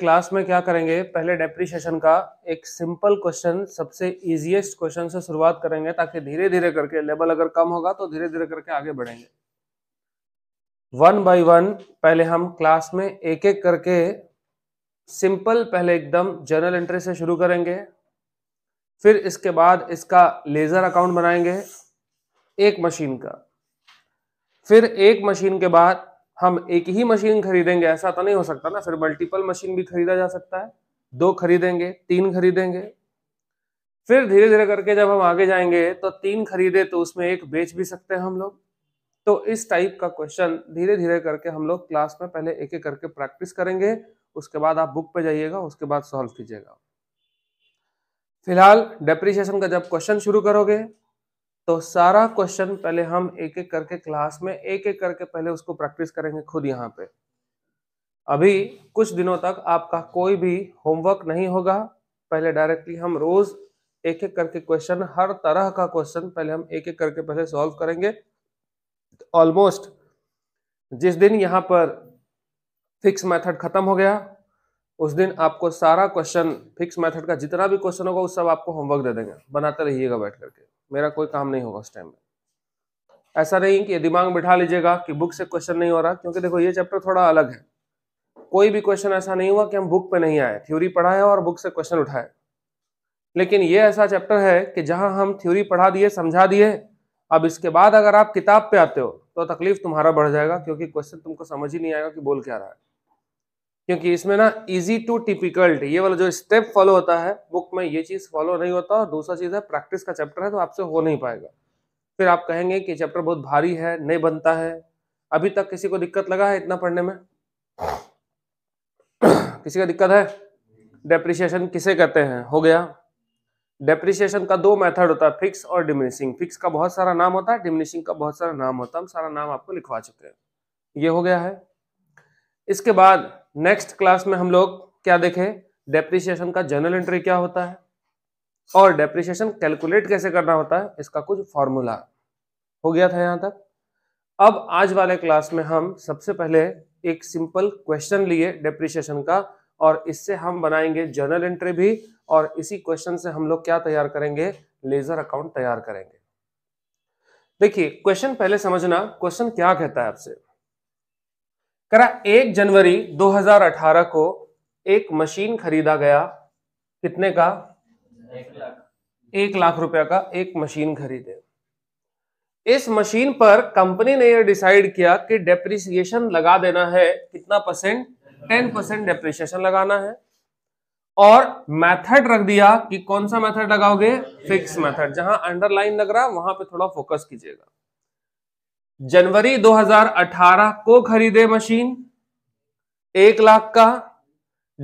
class में क्या करेंगे पहले डेप्रिशिएशन का एक सिंपल क्वेश्चन सबसे इजीएस्ट क्वेश्चन से शुरुआत करेंगे ताकि धीरे धीरे करके लेवल अगर कम होगा तो धीरे धीरे करके आगे बढ़ेंगे वन बाय वन पहले हम क्लास में एक एक करके सिंपल पहले एकदम जनरल एंट्री से शुरू करेंगे फिर इसके बाद इसका लेज़र अकाउंट बनाएंगे एक मशीन का फिर एक मशीन के बाद हम एक ही मशीन खरीदेंगे ऐसा तो नहीं हो सकता ना फिर मल्टीपल मशीन भी खरीदा जा सकता है दो खरीदेंगे तीन खरीदेंगे फिर धीरे धीरे करके जब हम आगे जाएंगे तो तीन खरीदे तो उसमें एक बेच भी सकते हैं हम लोग तो इस टाइप का क्वेश्चन धीरे धीरे करके हम लोग क्लास में पहले एक एक करके प्रैक्टिस करेंगे उसके बाद आप बुक पे जाइएगा उसके बाद सॉल्व कीजिएगा फिलहाल डेप्रिशिएशन का जब क्वेश्चन शुरू करोगे तो सारा क्वेश्चन पहले हम एक एक करके क्लास में एक एक करके पहले उसको प्रैक्टिस करेंगे खुद यहाँ पे अभी कुछ दिनों तक आपका कोई भी होमवर्क नहीं होगा पहले डायरेक्टली हम रोज एक एक करके क्वेश्चन हर तरह का क्वेश्चन पहले हम एक एक करके पहले सॉल्व करेंगे ऑलमोस्ट जिस दिन यहाँ पर फिक्स मेथड खत्म हो गया उस दिन आपको सारा क्वेश्चन फिक्स मेथड का जितना भी क्वेश्चन होगा उस सब आपको होमवर्क दे देंगे बनाते रहिएगा बैठ करके मेरा कोई काम नहीं होगा उस टाइम में ऐसा नहीं कि दिमाग बिठा लीजिएगा कि बुक से क्वेश्चन नहीं हो रहा क्योंकि देखो ये चैप्टर थोड़ा अलग है कोई भी क्वेश्चन ऐसा नहीं हुआ कि हम बुक पे नहीं आए थ्योरी पढ़ा है और बुक से क्वेश्चन उठाए लेकिन ये ऐसा चैप्टर है कि जहां हम थ्योरी पढ़ा दिए समझा दिए अब इसके बाद अगर आप किताब पे आते हो तो तकलीफ तुम्हारा बढ़ जाएगा क्योंकि क्वेश्चन तुमको समझ ही नहीं आएगा कि बोल क्या रहा है क्योंकि इसमें ना इजी टू टिपिकल्ट ये वाला जो स्टेप फॉलो होता है बुक में ये चीज़ फॉलो नहीं होता और दूसरा चीज़ है प्रैक्टिस का चैप्टर है तो आपसे हो नहीं पाएगा फिर आप कहेंगे कि चैप्टर बहुत भारी है नहीं बनता है अभी तक किसी को दिक्कत लगा है इतना पढ़ने में किसी का दिक्कत है डेप्रिसिएशन किसे कहते हैं हो गया डेप्रिसिएशन का दो मेथड होता है फिक्स और डिमिनिशिंग फिक्स का बहुत सारा नाम होता है डिमिनिशिंग का बहुत सारा नाम होता है हम सारा नाम आपको लिखवा चुके हैं ये हो गया है इसके बाद नेक्स्ट क्लास में हम लोग क्या देखें डेप्रिसिएशन का जर्नल एंट्री क्या होता है और डेप्रिसिएशन कैलकुलेट कैसे करना होता है इसका कुछ फॉर्मूला हो गया था यहाँ तक अब आज वाले क्लास में हम सबसे पहले एक सिंपल क्वेश्चन लिए डेप्रिसिएशन का और इससे हम बनाएंगे जर्नल एंट्री भी और इसी क्वेश्चन से हम लोग क्या तैयार करेंगे लेजर अकाउंट तैयार करेंगे देखिए क्वेश्चन पहले समझना क्वेश्चन क्या कहता है आपसे करा एक जनवरी 2018 को एक मशीन खरीदा गया कितने का एक लाख रुपया का एक मशीन खरीदे इस मशीन पर कंपनी ने यह डिसाइड किया कि डेप्रिसिएशन लगा देना है कितना परसेंट टेन परसेंट डेप्रिसिएशन लगाना है और मेथड रख दिया कि कौन सा मेथड लगाओगे फिक्स मेथड जहां अंडरलाइन लग रहा है वहां पे थोड़ा फोकस कीजिएगा जनवरी 2018 को खरीदे मशीन एक लाख का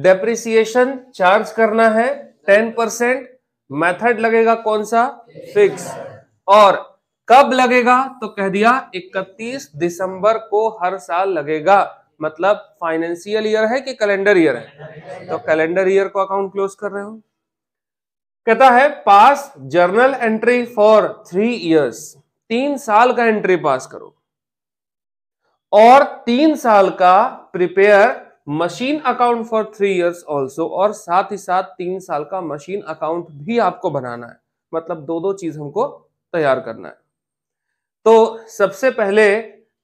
डेप्रिसिएशन चार्ज करना है टेन परसेंट मेथड लगेगा कौन सा फिक्स और कब लगेगा तो कह दिया 31 दिसंबर को हर साल लगेगा मतलब फाइनेंशियल ईयर है कि कैलेंडर ईयर है तो कैलेंडर ईयर को अकाउंट क्लोज कर रहे हो कहता है pass journal entry for three years तीन साल का एंट्री पास करो और तीन साल का prepare machine account for three years also और साथ ही साथ तीन साल का मशीन अकाउंट भी आपको बनाना है मतलब दो दो चीज हमको तैयार करना है तो सबसे पहले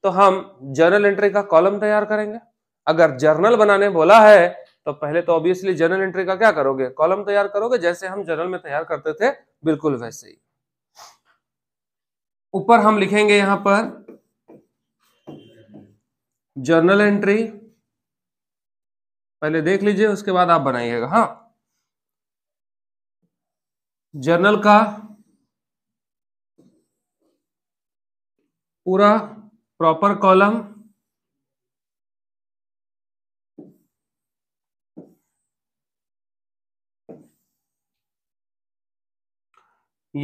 तो हम जर्नल एंट्री का कॉलम तैयार करेंगे अगर जर्नल बनाने बोला है तो पहले तो ऑब्वियसली जर्नल एंट्री का क्या करोगे कॉलम तैयार करोगे जैसे हम जर्नल में तैयार करते थे बिल्कुल वैसे ही ऊपर हम लिखेंगे यहां पर जर्नल एंट्री पहले देख लीजिए उसके बाद आप बनाइएगा हाँ जर्नल का पूरा प्रॉपर कॉलम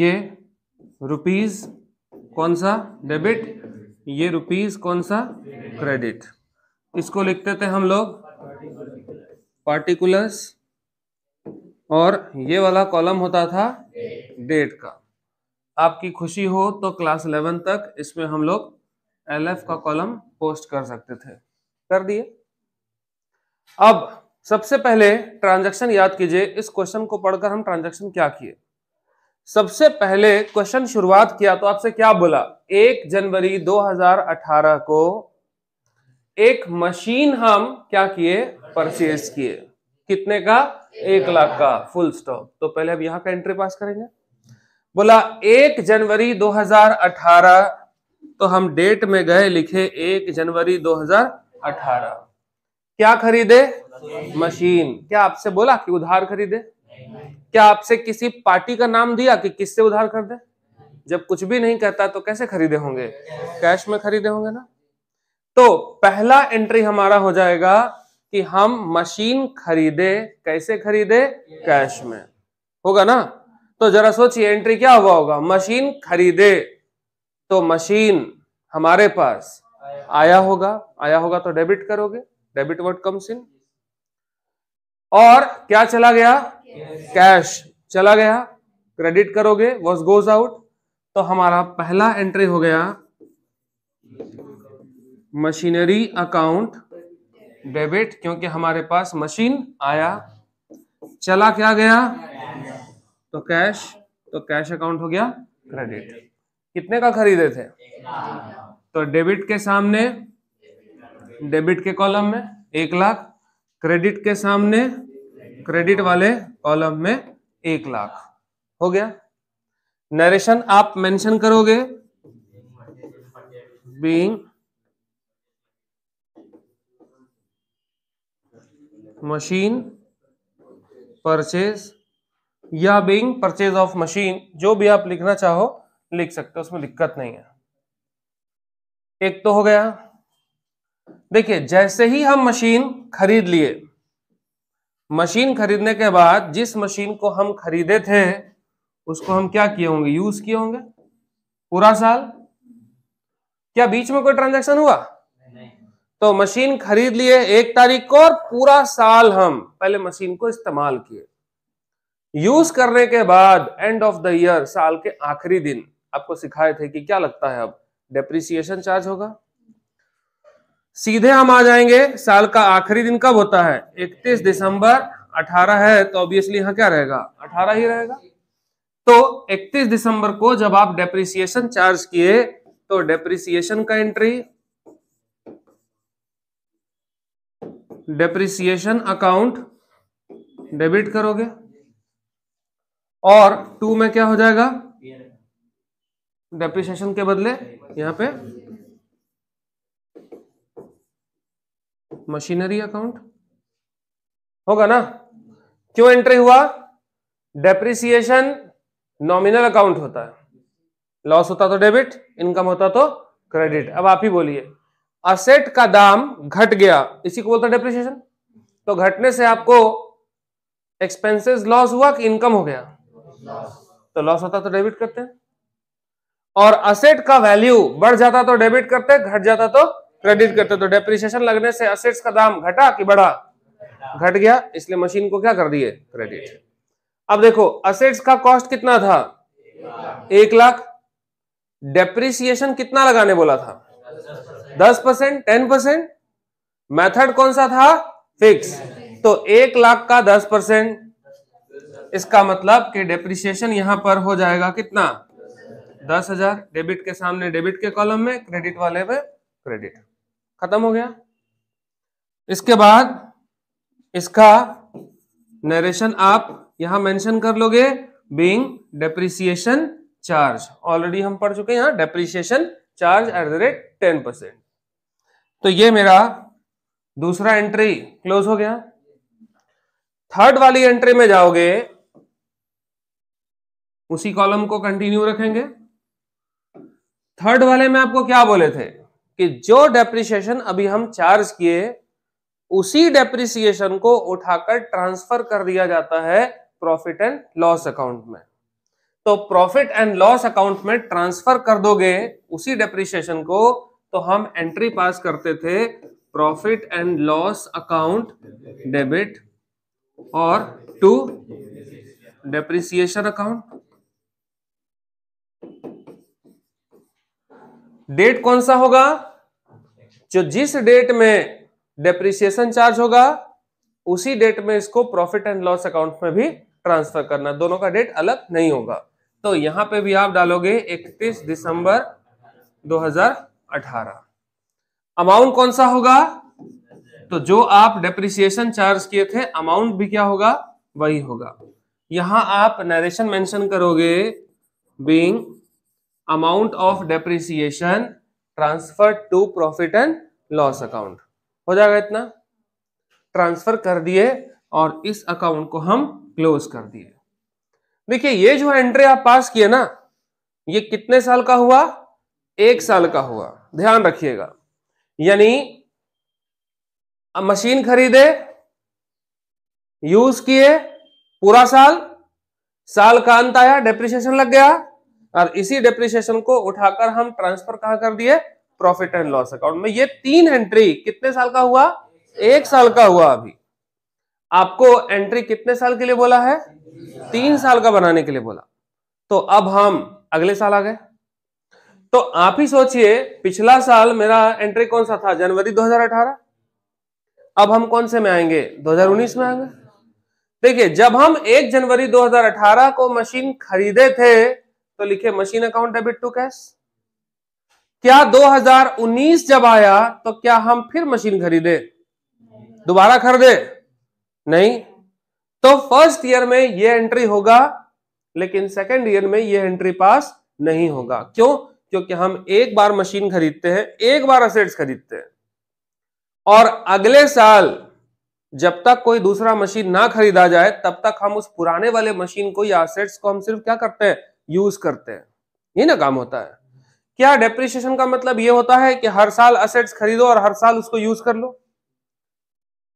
ये रुपीज़ कौन सा डेबिट ये रुपीज कौन सा क्रेडिट इसको लिखते थे हम लोग पार्टिकुलर्स और ये वाला कॉलम होता था डेट का आपकी खुशी हो तो क्लास इलेवन तक इसमें हम लोग एफ का कॉलम पोस्ट कर सकते थे कर दिए अब सबसे पहले ट्रांजैक्शन याद कीजिए इस क्वेश्चन को पढ़कर हम ट्रांजैक्शन क्या किए सबसे पहले क्वेश्चन शुरुआत किया तो आपसे क्या बोला एक जनवरी 2018 को एक मशीन हम क्या किए परचेज किए कितने का एक लाख का फुल स्टॉप तो पहले अब यहां का एंट्री पास करेंगे बोला एक जनवरी 2018 तो हम डेट में गए लिखे एक जनवरी 2018 क्या खरीदे मशीन क्या आपसे बोला कि उधार खरीदे क्या आपसे किसी पार्टी का नाम दिया कि किससे उधार कर दे जब कुछ भी नहीं कहता तो कैसे खरीदे होंगे कैश में खरीदे होंगे ना तो पहला एंट्री हमारा हो जाएगा कि हम मशीन खरीदे कैसे खरीदे कैश में होगा ना तो जरा सोचिए एंट्री क्या हुआ होगा मशीन खरीदे तो मशीन हमारे पास आया होगा आया होगा तो डेबिट करोगे डेबिट वर्ड कम सिंह और क्या चला गया कैश चला गया क्रेडिट करोगे वॉज गोज आउट तो हमारा पहला एंट्री हो गया मशीनरी अकाउंट डेबिट क्योंकि हमारे पास मशीन आया चला क्या गया तो कैश तो कैश अकाउंट हो गया क्रेडिट कितने का खरीदे थे तो डेबिट के सामने डेबिट के कॉलम में एक लाख क्रेडिट के सामने क्रेडिट वाले कॉलम में एक लाख हो गया नरेशन आप मेंशन करोगे बीइंग मशीन परचेज या बीइंग परचेज ऑफ मशीन जो भी आप लिखना चाहो लिख सकते हो उसमें दिक्कत नहीं है एक तो हो गया देखिए जैसे ही हम मशीन खरीद लिए मशीन खरीदने के बाद जिस मशीन को हम खरीदे थे उसको हम क्या किए होंगे यूज किए होंगे पूरा साल क्या बीच में कोई ट्रांजैक्शन हुआ तो मशीन खरीद लिए एक तारीख को और पूरा साल हम पहले मशीन को इस्तेमाल किए यूज करने के बाद एंड ऑफ द ईयर साल के आखिरी दिन आपको सिखाए थे कि क्या लगता है अब डेप्रिसिएशन चार्ज होगा सीधे हम आ जाएंगे साल का आखिरी दिन कब होता है 31 दिसंबर 18 है तो ऑब्वियसली यहाँ क्या रहेगा 18 ही रहेगा तो 31 दिसंबर को जब आप डेप्रिसिएशन चार्ज किए तो डेप्रिसिएशन का एंट्री डेप्रिसिएशन अकाउंट डेबिट करोगे और टू में क्या हो जाएगा डेप्रिसिएशन के बदले यहां पे मशीनरी अकाउंट होगा ना क्यों एंट्री हुआ डेप्रिसिएशन नॉमिनल अकाउंट होता है लॉस होता तो डेबिट इनकम होता तो क्रेडिट अब आप ही बोलिए असेट का दाम घट गया इसी को बोलता है डेप्रिसिएशन तो घटने से आपको एक्सपेंसेस लॉस हुआ कि इनकम हो गया तो लॉस होता तो डेबिट करते हैं और असेट का वैल्यू बढ़ जाता तो डेबिट करते घट जाता तो क्रेडिट करते तो डेप्रिसिएशन लगने से असेट्स का दाम घटा कि बढ़ा घट गया इसलिए मशीन को क्या कर दिए क्रेडिट अब देखो असेट्स का कॉस्ट कितना था एक लाख डेप्रिसिएशन कितना लगाने बोला था दस परसेंट टेन परसेंट मैथड कौन सा था फिक्स तो एक लाख का दस परसेंट इसका मतलब कि डेप्रिसिएशन यहां पर हो जाएगा कितना दस हजार डेबिट के सामने डेबिट के कॉलम में क्रेडिट वाले में क्रेडिट खत्म हो गया इसके बाद इसका नरेशन आप यहां मेंशन कर लोगे बीइंग डेप्रिसिएशन चार्ज ऑलरेडी हम पढ़ चुके हैं depreciation charge at the rate ten percent तो ये मेरा दूसरा एंट्री क्लोज हो गया थर्ड वाली एंट्री में जाओगे उसी कॉलम को कंटिन्यू रखेंगे थर्ड वाले में आपको क्या बोले थे कि जो डेप्रिसिएशन अभी हम चार्ज किए उसी डेप्रिसिएशन को उठाकर ट्रांसफर कर दिया जाता है प्रॉफिट एंड लॉस अकाउंट में तो प्रॉफिट एंड लॉस अकाउंट में ट्रांसफर कर दोगे उसी डेप्रिसिएशन को तो हम एंट्री पास करते थे profit and loss account debit और टू डेप्रिसिएशन अकाउंट डेट कौन सा होगा जो जिस डेट में डेप्रिसिएशन चार्ज होगा उसी डेट में इसको प्रॉफिट एंड लॉस अकाउंट में भी ट्रांसफर करना दोनों का डेट अलग नहीं होगा तो यहां पे भी आप डालोगे 31 दिसंबर 2018 अमाउंट कौन सा होगा तो जो आप डेप्रिसिएशन चार्ज किए थे अमाउंट भी क्या होगा वही होगा यहां आप नरेशन मेंशन करोगे being amount of depreciation transfer to profit and loss account हो जाएगा इतना ट्रांसफर कर दिए और इस अकाउंट को हम क्लोज कर दिए देखिए ये जो एंट्री आप पास किए ना ये कितने साल का हुआ एक साल का हुआ ध्यान रखिएगा यानी मशीन खरीदे यूज किए पूरा साल साल का अंत आया डेप्रिशिएशन लग गया और इसी डेप्रिसिएशन को उठाकर हम ट्रांसफर कहा कर दिए प्रॉफिट एंड लॉस अकाउंट में ये तीन एंट्री कितने साल का हुआ एक साल का हुआ अभी आपको एंट्री कितने साल के लिए बोला है तीन साल का बनाने के लिए बोला तो अब हम अगले साल आ गए तो आप ही सोचिए पिछला साल मेरा एंट्री कौन सा था जनवरी 2018 अब हम कौन से में आएंगे 2019 में आएंगे देखिए जब हम 1 जनवरी 2018 को मशीन खरीदे थे तो लिखे machine account debit to cash क्या 2019 जब आया तो क्या हम फिर मशीन खरीदे दोबारा खरीदे नहीं तो फर्स्ट ईयर में ये एंट्री होगा लेकिन सेकंड ईयर में ये एंट्री पास नहीं होगा क्यों क्योंकि हम एक बार मशीन खरीदते हैं एक बार असेट्स खरीदते हैं और अगले साल जब तक कोई दूसरा मशीन ना खरीदा जाए तब तक हम उस पुराने वाले मशीन को या असेट्स को हम सिर्फ क्या करते हैं यूज करते हैं ये ना काम होता है क्या डेप्रिशिएशन का मतलब ये होता है कि हर साल असेट्स खरीदो और हर साल उसको यूज कर लो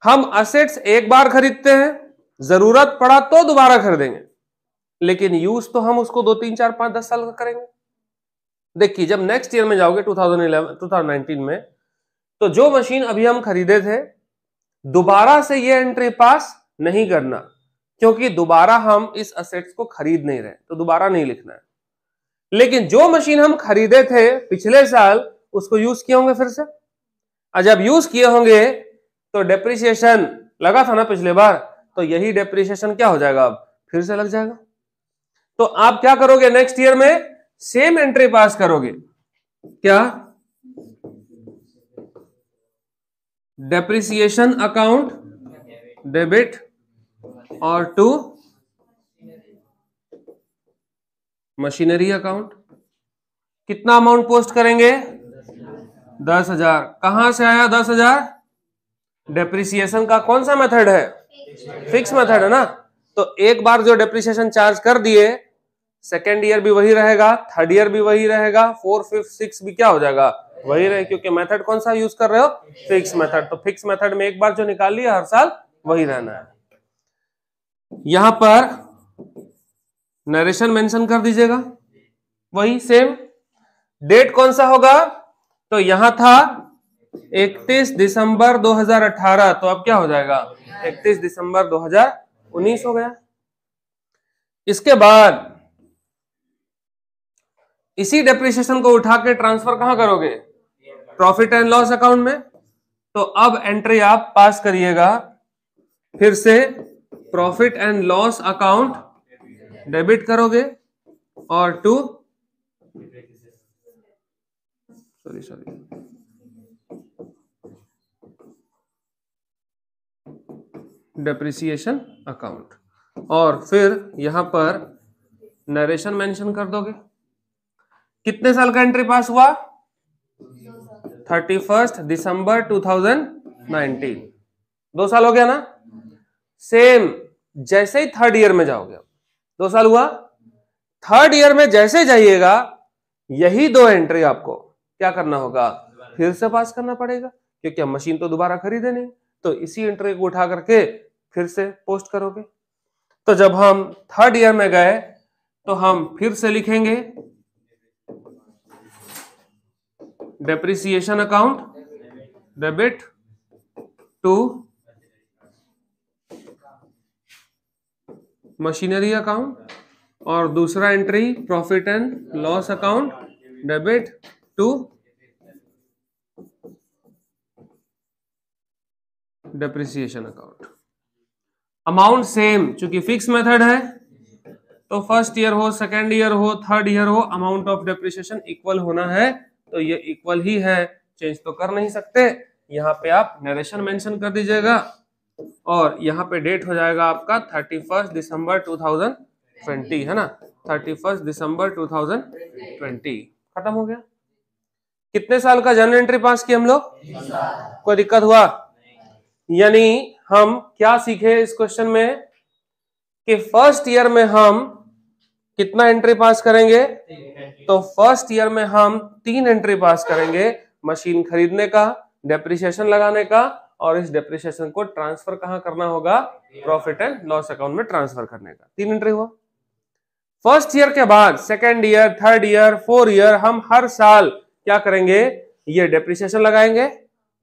हम असेट्स एक बार खरीदते हैं जरूरत पड़ा तो दोबारा खरीदेंगे लेकिन यूज तो हम उसको दो तीन चार पांच दस साल का करेंगे देखिए जब नेक्स्ट ईयर में जाओगे 2011 2019 में तो जो मशीन अभी हम खरीदे थे दोबारा से ये एंट्री पास नहीं करना क्योंकि दोबारा हम इस असेट्स को खरीद नहीं रहे तो दोबारा नहीं लिखना है लेकिन जो मशीन हम खरीदे थे पिछले साल उसको यूज किए होंगे फिर से और जब यूज किए होंगे तो डेप्रिसिएशन लगा था ना पिछले बार तो यही डेप्रिसिएशन क्या हो जाएगा अब फिर से लग जाएगा तो आप क्या करोगे नेक्स्ट ईयर में सेम एंट्री पास करोगे क्या डेप्रिसिएशन अकाउंट डेबिट और टू मशीनरी अकाउंट कितना अमाउंट पोस्ट करेंगे दस हजार कहां से आया दस हजार डेप्रिसिएशन का कौन सा मेथड है फिक्स मेथड है ना तो एक बार जो डेप्रिसिएशन चार्ज कर दिए सेकेंड ईयर भी वही रहेगा थर्ड ईयर भी वही रहेगा फोर फिफ्थ सिक्स भी क्या हो जाएगा वही रहे क्योंकि मेथड कौन सा यूज कर रहे हो फिक्स मेथड तो फिक्स मेथड में एक बार जो निकाल लिया हर साल वही रहना है यहां पर नरेशन मेंशन कर दीजिएगा वही सेम डेट कौन सा होगा तो यहां था 31 दिसंबर 2018 तो अब क्या हो जाएगा 31 दिसंबर 2019 हो गया इसके बाद इसी डेप्रिसिएशन को उठा के ट्रांसफर कहां करोगे प्रॉफिट एंड लॉस अकाउंट में तो अब एंट्री आप पास करिएगा फिर से profit and loss account debit करोगे और to sorry sorry depreciation account और फिर यहां पर नरेशन मेंशन कर दोगे कितने साल का एंट्री पास हुआ thirty first December two thousand nineteen दो साल हो गया ना सेम जैसे ही थर्ड ईयर में जाओगे दो साल हुआ थर्ड ईयर में जैसे जाइएगा यही दो एंट्री आपको क्या करना होगा फिर से पास करना पड़ेगा क्योंकि हम मशीन तो दोबारा खरीदे नहीं तो इसी एंट्री को उठा करके फिर से पोस्ट करोगे तो जब हम थर्ड ईयर में गए तो हम फिर से लिखेंगे depreciation account debit to machinery account और दूसरा entry profit and loss account debit to depreciation account amount same चूंकि फिक्स मेथड है तो फर्स्ट ईयर हो सेकेंड ईयर हो थर्ड ईयर हो अमाउंट ऑफ डेप्रिसिएशन इक्वल होना है तो ये इक्वल ही है चेंज तो कर नहीं सकते यहाँ पे आप नरेशन मेंशन कर दीजिएगा और यहाँ पे डेट हो जाएगा आपका thirty first December two thousand twenty है ना thirty first December two thousand twenty खत्म हो गया कितने साल का जर्नल एंट्री पास किया हम लोग कोई दिक्कत हुआ यानी हम क्या सीखे इस क्वेश्चन में कि फर्स्ट ईयर में हम कितना एंट्री पास करेंगे तो फर्स्ट ईयर में हम तीन एंट्री पास करेंगे मशीन खरीदने का डेप्रिसिएशन लगाने का और इस डेप्रिसिएशन को ट्रांसफर कहां करना होगा प्रॉफिट एंड लॉस अकाउंट में ट्रांसफर करने का तीन एंट्री हुआ फर्स्ट ईयर के बाद second year third year four year हम हर साल क्या करेंगे ये डेप्रिसिएशन लगाएंगे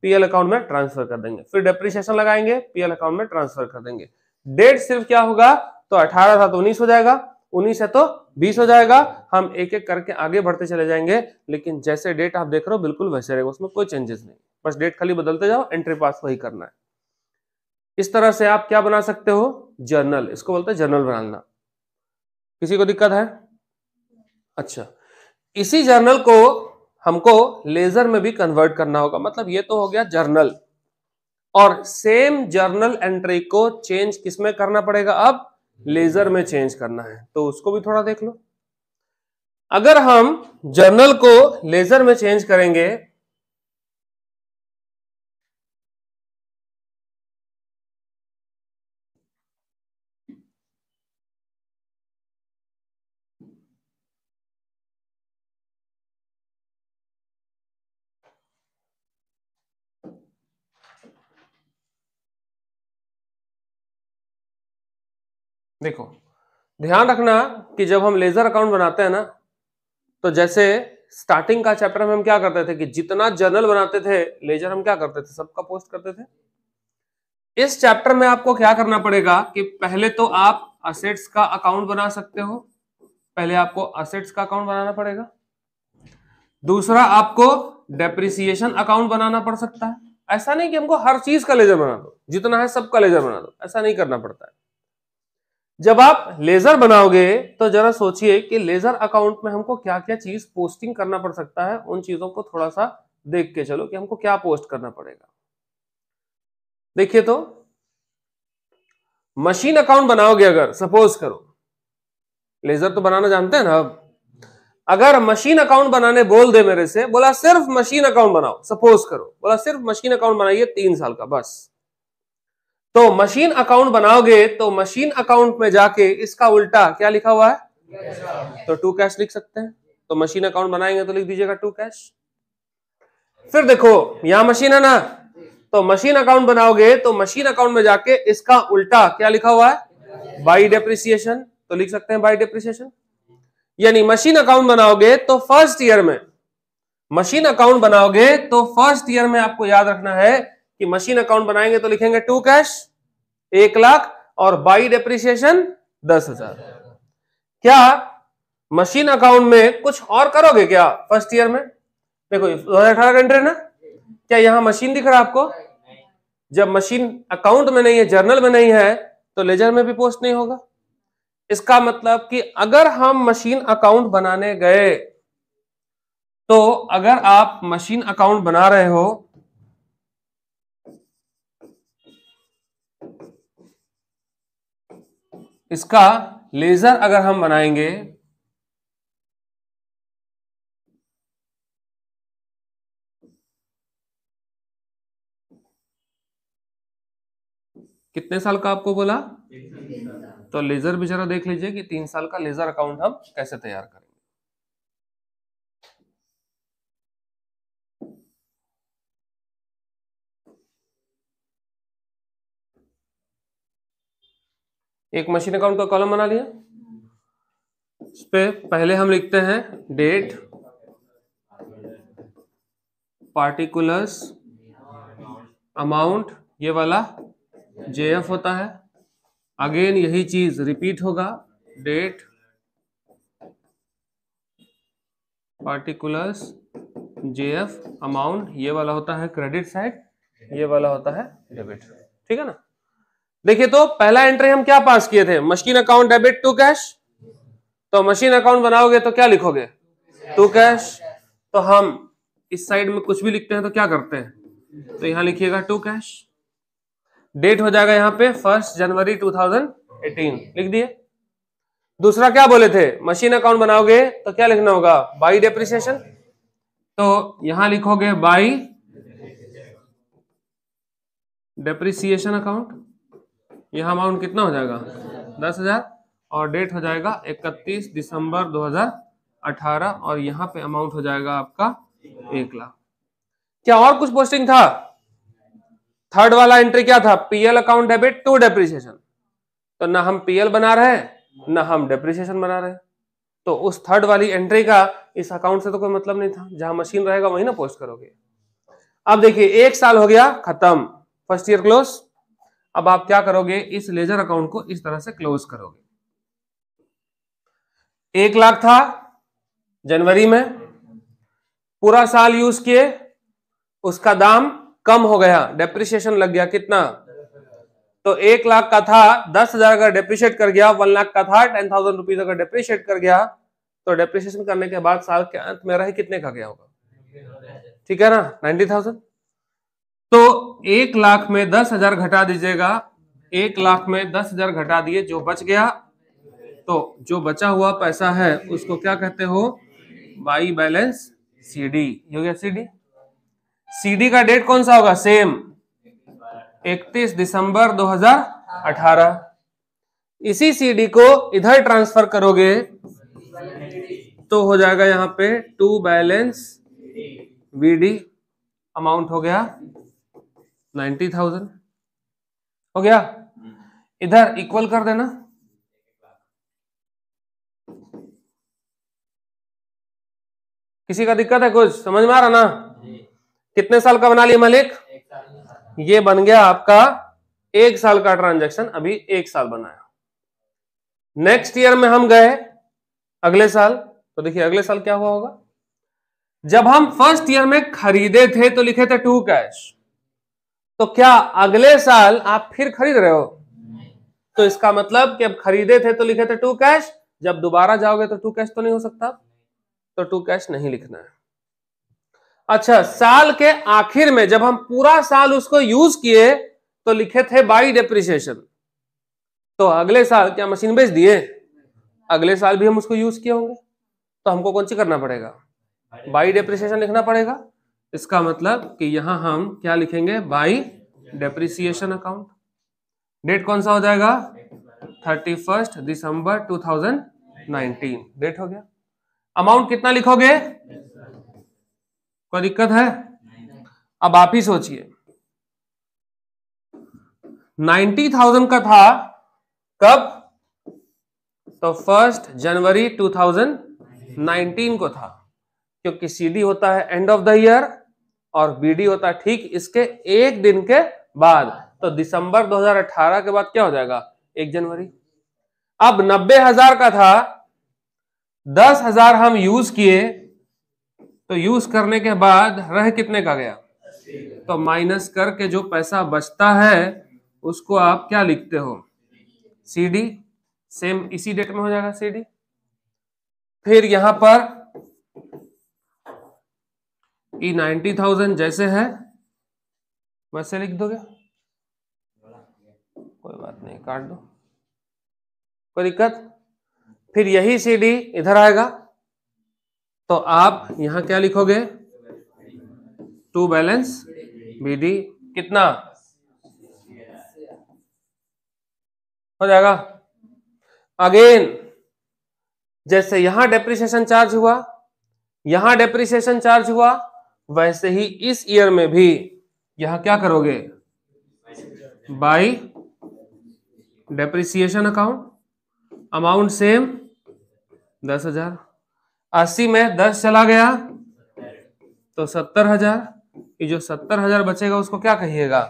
पीएल अकाउंट में ट्रांसफर कर देंगे फिर डेप्रिसिएशन लगाएंगे पीएल अकाउंट में ट्रांसफर कर देंगे डेट सिर्फ क्या होगा तो 18 था तो उन्नीस हो जाएगा उन्नीस है तो बीस हो जाएगा हम एक एक करके आगे बढ़ते चले जाएंगे लेकिन जैसे डेट आप देख रहे हो बिल्कुल वैसे रहेगा उसमें कोई चेंजेस नहीं बस डेट खाली बदलते जाओ एंट्री पास वही करना है इस तरह से आप क्या बना सकते हो जर्नल इसको बोलते हैं जर्नल बनाना किसी को दिक्कत है अच्छा इसी जर्नल को हमको लेजर में भी कन्वर्ट करना होगा मतलब ये तो हो गया जर्नल और सेम जर्नल एंट्री को चेंज किसमें करना पड़ेगा अब लेजर में चेंज करना है तो उसको भी थोड़ा देख लो अगर हम जर्नल को लेजर में चेंज करेंगे देखो ध्यान रखना कि जब हम लेजर अकाउंट बनाते हैं ना तो जैसे स्टार्टिंग का चैप्टर में हम क्या करते थे कि जितना जर्नल बनाते थे लेजर हम क्या करते थे सबका पोस्ट करते थे इस चैप्टर में आपको क्या करना पड़ेगा कि पहले तो आप असेट्स का अकाउंट बना सकते हो पहले आपको असेट्स का अकाउंट बनाना पड़ेगा दूसरा आपको डेप्रिसिएशन अकाउंट बनाना पड़ सकता है ऐसा नहीं कि हमको हर चीज का लेजर बना दो जितना है सबका लेजर बना दो ऐसा नहीं करना पड़ता है जब आप लेजर बनाओगे तो जरा सोचिए कि लेजर अकाउंट में हमको क्या क्या चीज पोस्टिंग करना पड़ सकता है उन चीजों को थोड़ा सा देख के चलो कि हमको क्या पोस्ट करना पड़ेगा देखिए तो मशीन अकाउंट बनाओगे अगर सपोज करो लेजर तो बनाना जानते हैं ना अब अगर मशीन अकाउंट बनाने बोल दे मेरे से बोला सिर्फ मशीन अकाउंट बनाओ सपोज करो बोला सिर्फ मशीन अकाउंट बनाइए तीन साल का बस तो मशीन अकाउंट बनाओगे तो मशीन अकाउंट में जाके इसका उल्टा क्या लिखा हुआ है तो टू कैश लिख सकते हैं तो मशीन अकाउंट बनाएंगे तो लिख दीजिएगा टू कैश फिर देखो यहां मशीन है ना तो मशीन अकाउंट बनाओगे तो मशीन अकाउंट में जाके इसका उल्टा क्या लिखा हुआ है बाई डेप्रिसिएशन तो लिख सकते हैं बाई डेप्रिसिएशन यानी मशीन अकाउंट बनाओगे तो फर्स्ट ईयर में मशीन अकाउंट बनाओगे तो फर्स्ट ईयर में आपको याद रखना है कि मशीन अकाउंट बनाएंगे तो लिखेंगे टू कैश एक लाख और बाई डेप्रिसिएशन दस हजार क्या मशीन अकाउंट में कुछ और करोगे क्या फर्स्ट ईयर में देखो दो हजार अठारह का एंट्री ना क्या यहां मशीन दिख रहा है आपको जब मशीन अकाउंट में नहीं है जर्नल में नहीं है तो लेजर में भी पोस्ट नहीं होगा इसका मतलब कि अगर हम मशीन अकाउंट बनाने गए तो अगर आप मशीन अकाउंट बना रहे हो इसका लेजर अगर हम बनाएंगे कितने साल का आपको बोला तो लेजर भी जरा देख लीजिए कि तीन साल का लेजर अकाउंट हम कैसे तैयार करें एक मशीन अकाउंट का कॉलम बना लिया इस पर पहले हम लिखते हैं डेट पार्टिकुलर्स अमाउंट ये वाला जे एफ होता है अगेन यही चीज रिपीट होगा date particulars J F amount ये वाला होता है क्रेडिट साइड ये वाला होता है डेबिट ठीक है ना देखिए तो पहला एंट्री हम क्या पास किए थे machine account debit to cash तो मशीन अकाउंट बनाओगे तो क्या लिखोगे टू कैश तो हम इस साइड में कुछ भी लिखते हैं तो क्या करते हैं तो यहां लिखिएगा टू कैश डेट हो जाएगा यहाँ पे फर्स्ट जनवरी 2018 लिख दिए दूसरा क्या बोले थे मशीन अकाउंट बनाओगे तो क्या लिखना होगा बाई डेप्रिसिएशन तो यहां लिखोगे बाई डेप्रिसिएशन अकाउंट यह अमाउंट कितना हो जाएगा दस हज़ार और डेट हो जाएगा इकतीस दिसंबर 2018 और यहाँ पे अमाउंट हो जाएगा आपका एक लाख क्या और कुछ पोस्टिंग था थर्ड वाला एंट्री क्या था PL account debit to depreciation तो ना हम पीएल बना रहे हैं ना हम डेप्रिसिएशन बना रहे हैं तो उस थर्ड वाली एंट्री का इस अकाउंट से तो कोई मतलब नहीं था जहां मशीन रहेगा वही ना पोस्ट करोगे अब देखिए एक साल हो गया खत्म फर्स्ट ईयर क्लोज अब आप क्या करोगे इस लेजर अकाउंट को इस तरह से क्लोज करोगे एक लाख था जनवरी में पूरा साल यूज किए उसका दाम कम हो गया डेप्रिसिएशन लग गया कितना तो एक लाख का था दस हजार अगर डेप्रिशिएट कर गया वन लाख का था टेन थाउजेंड रुपीज अगर डेप्रिशिएट कर गया तो डेप्रिसिएशन करने के बाद साल के अंत में रह कितने का गया होगा ठीक है ना नाइनटी थाउजेंड तो एक लाख में दस हजार घटा दीजिएगा एक लाख में दस हजार घटा दिए जो बच गया तो जो बचा हुआ पैसा है उसको क्या कहते हो बाई बैलेंस सीडी हो गया सीडी सीडी का डेट कौन सा होगा सेम 31 दिसंबर 2018 इसी सीडी को इधर ट्रांसफर करोगे तो हो जाएगा यहां पे टू बैलेंस वीडी अमाउंट हो गया नाइन्टी थाउजेंड हो गया इधर इक्वल कर देना किसी का दिक्कत है कुछ समझ में आ रहा ना कितने साल का बना लिया मलिक ये बन गया आपका एक साल का ट्रांजैक्शन अभी एक साल बनाया नेक्स्ट ईयर में हम गए अगले साल तो देखिए अगले साल क्या हुआ होगा जब हम फर्स्ट ईयर में खरीदे थे तो लिखे थे टू कैश तो क्या अगले साल आप फिर खरीद रहे हो तो इसका मतलब कि अब खरीदे थे तो लिखे थे टू कैश जब दोबारा जाओगे तो टू कैश तो नहीं हो सकता तो टू कैश नहीं लिखना है अच्छा साल के आखिर में जब हम पूरा साल उसको यूज किए तो लिखे थे बाई डेप्रिसिएशन तो अगले साल क्या मशीन बेच दिए अगले साल भी हम उसको यूज किए होंगे तो हमको कौन सी करना पड़ेगा बाई डेप्रिसिएशन लिखना पड़ेगा इसका मतलब कि यहां हम क्या लिखेंगे बाई डेप्रिसिएशन अकाउंट डेट कौन सा हो जाएगा thirty first December two thousand nineteen date हो गया अमाउंट कितना लिखोगे कोई दिक्कत है अब आप ही सोचिए नाइन्टी थाउजेंड का था कब तो first January two thousand nineteen को था क्योंकि सीधी होता है एंड ऑफ द ईयर और बी डी होता है ठीक इसके एक दिन के बाद तो दिसंबर 2018 के बाद क्या हो जाएगा एक जनवरी अब नब्बे हजार का था दस हजार हम यूज किए तो यूज करने के बाद रह कितने का गया तो माइनस करके जो पैसा बचता है उसको आप क्या लिखते हो सीडी सेम इसी डेट में हो जाएगा सीडी फिर यहां पर ई नाइनटी थाउजेंड जैसे है वैसे लिख दोगे कोई बात नहीं काट दो कोई दिक्कत फिर यही सीडी इधर आएगा तो आप यहां क्या लिखोगे टू बैलेंस बी डी कितना हो जाएगा अगेन जैसे यहां डेप्रिसिएशन चार्ज हुआ यहां डेप्रिसिएशन चार्ज हुआ वैसे ही इस ईयर में भी यह क्या करोगे by depreciation account amount same दस हजार अस्सी में दस चला गया तो सत्तर हजार ये जो सत्तर हजार बचेगा उसको क्या कहिएगा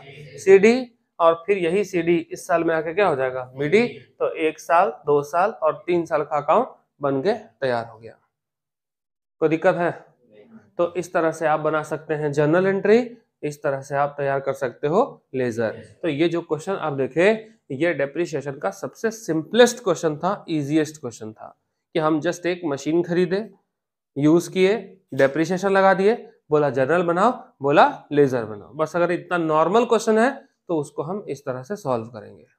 सीडी और फिर यही सीडी इस साल में आके क्या हो जाएगा मिडी तो एक साल दो साल और तीन साल का अकाउंट बन के तैयार हो गया कोई दिक्कत है तो इस तरह से आप बना सकते हैं जर्नल एंट्री इस तरह से आप तैयार कर सकते हो लेजर तो ये जो क्वेश्चन आप देखे ये डेप्रिशिएशन का सबसे सिंपलेस्ट क्वेश्चन था इजिएस्ट क्वेश्चन था कि हम जस्ट एक मशीन खरीदे यूज किए डेप्रिशिएशन लगा दिए बोला जर्नल बनाओ बोला लेजर बनाओ बस अगर इतना नॉर्मल क्वेश्चन है तो उसको हम इस तरह से सॉल्व करेंगे